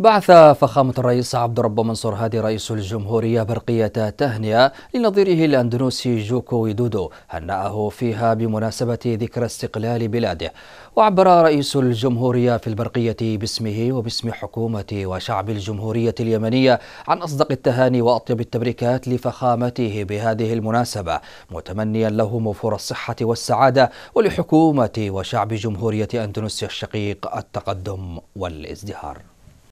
بعث فخامة الرئيس عبد الرب منصور هادي رئيس الجمهورية برقية تهنئة لنظيره الأندونيسي جوكو ويدودو هنأه فيها بمناسبة ذكرى استقلال بلاده وعبر رئيس الجمهورية في البرقية باسمه وباسم حكومة وشعب الجمهورية اليمنية عن أصدق التهاني وأطيب التبريكات لفخامته بهذه المناسبة متمنيا له موفور الصحة والسعادة ولحكومة وشعب جمهورية أندونيسيا الشقيق التقدم والازدهار